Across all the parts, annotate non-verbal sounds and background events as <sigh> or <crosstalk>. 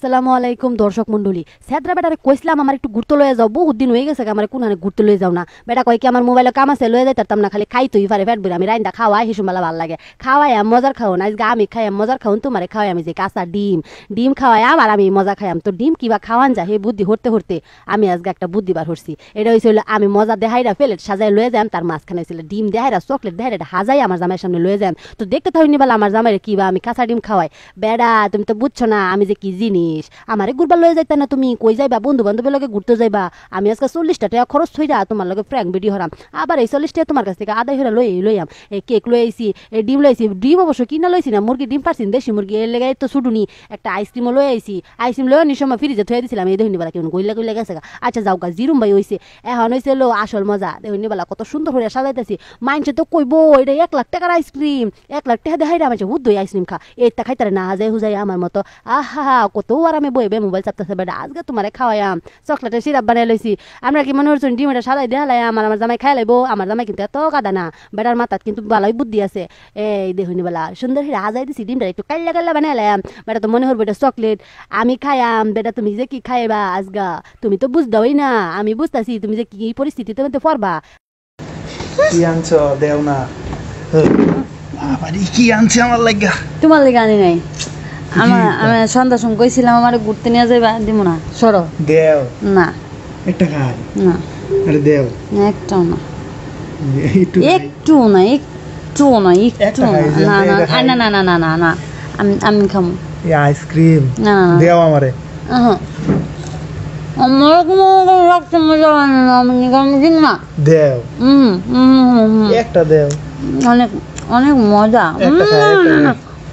আসসালামু আলাইকুম দর্শক মন্ডলী স্যাদরা বেটারে কইসলাম আমার একটু ঘুরতে লয়ে যাও বহুত দিন হয়ে গেছে আমার কোন ঘুরতে লয়ে যাও না বেটা কয় কি আমার মোবাইলে কাম আছে লয়ে তাম না খালি খাই তুই পারে ফেট বুড়ি আমি রাইন্দা খাওয়াই হিসুমালা ভাল লাগে খাওয়াই মজার খাও না আজকে আমি খাই মজার খাও তোমারে খাওয়াই আমি যে কাঁচা ডিম ডিম খাওয়াই আর আমি মজা খাইয়াম তো ডিম কিবা খাওয়ান যা হে বুদ্ধি হরতে হরতে আমি আজকে একটা বুদ্ধি বার হরছি এটা হয়েছিল আমি মজা দেহাইরা প্লেট সাজাই লয়ে যাম তার মাঝখানে হয়েছিল ডিম দেহাইরা চকলেট দেখাইরা হাজাই আমার জামাইয়ের সামনে লয়ে যাম তো দেখতে থাকি বলে আমার জামাইয়ের কিবা আমি কাঁচা ডিম খাওয়াই বেড়া তুমি তো বুঝছো না আমি যে কি জিনিস জিনিস আমারে ঘুরবার লয়ে যাইতা না তুমি কই যাইবা বন্ধু বান্ধবের লগে ঘুরতে যাইবা আমি আজকে চল্লিশটা টাকা খরচ যা তোমার লগে ফ্র্যাঙ্ক ভিডিও হরাম আবার এই চল্লিশ টাকা তোমার কাছ থেকে আদায় হইরা লই আম এই কেক আইছি এই ডিম লইছি ডিম অবশ্য কিনা লইছি না মুরগি ডিম পারছি দেশি মুরগি এর লেগে তো ছুটুনি একটা আইসক্রিমও লই আইছি আইসক্রিম লয়ে নি সময় ফ্রিজে থয়ে দিছিলাম এই দেখুন বলা কেমন গইলা গইলা গেছে আচ্ছা যাও গা জিরুম ভাই হইছে এখন হইছে লো আসল মজা দেখুন বলা কত সুন্দর হইয়া সাজাইতেছি মাইন্ডসে তো কইবো এটা এক লাখ টাকার আইসক্রিম এক লাখ টাকা দেখাই রামাইছে উদ্দই আইসক্রিম খা এটা খাইতারে না যায় হুজাই আমার মতো আহা কত বউ আর আমি বইবে মোবাইল চাপতেছে বেটা আজকে তোমার খাওয়াইয়াম চকলেটের সিরাপ বানিয়ে লইছি আমরা কি মনে হচ্ছে ডিম এটা সালাই দেয়া লাই আমার আমার জামাই খাই লাইব আমার জামাই কিন্তু এত কাদা না বেটার মাথাত কিন্তু ভালোই বুদ্ধি আছে এই দেখুন বেলা সুন্দর হিরা আজাই দিছি ডিমটা একটু কাল্লা কাল্লা বানিয়ে লাইম বেটা তো মনে হর বেটা চকলেট আমি খাইয়াম বেটা তুমি যে কি খাইবা আজগা তুমি তো বুঝদাওই না আমি বুঝতেছি তুমি যে কি তুমি তো পড়বা কি আনছো দেও না কি আনছে আমার লাগা তোমার লাগা আনি নাই আমার আমি সন্ধ্যার সময় কইছিলাম আমার ঘুরতে নিয়ে যাবা দিব না সরো দেও না একটা না আরে দেও একটাও না একটু না একটু না একটু না না না না না না না আমি আমি খাম এই আইসক্রিম না দেও আমারে না না দেও হুম একটা দেও অনেক অনেক মজা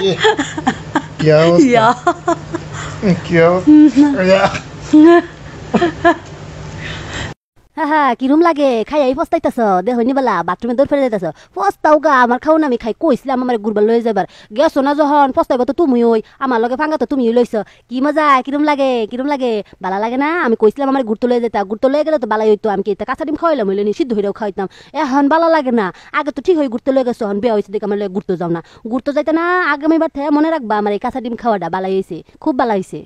yeah. <laughs> Yeah. Thank <laughs> Yeah. <laughs> হ্যাঁ হ্যাঁ কিরম লাগে খাই এই পস্তাইতেছ দেহ নিবেলা বাথরুমে দৌড় ফেলে যাইতেছ পস্তাও গা আমার খাও না আমি খাই কইছিলাম আমার গুরবার লয়ে যাবার গেছো না যখন পস্তাইব তো তুমি ওই আমার লগে ফাঙ্গা তো তুমি লইছ কি মজা কিরম লাগে কিরম লাগে বালা লাগে না আমি কইছিলাম আমার গুরতো লয়ে যেতা গুরতো লয়ে গেলে তো বালাই হইতো আমি কি কাঁচা ডিম খাওয়াইলাম হইলে সিদ্ধ হইলেও খাওয়াইতাম এখন বালা লাগে না আগে তো ঠিক হয়ে গুরতো লয়ে গেছো হন বেয়া হয়েছে দেখে আমার লয়ে গুরতো যাও না গুরতো যাইতে না আগামীবার থেকে মনে রাখবা আমার এই কাঁচা ডিম খাওয়াটা বালাই হয়েছে খুব বালা হয়েছে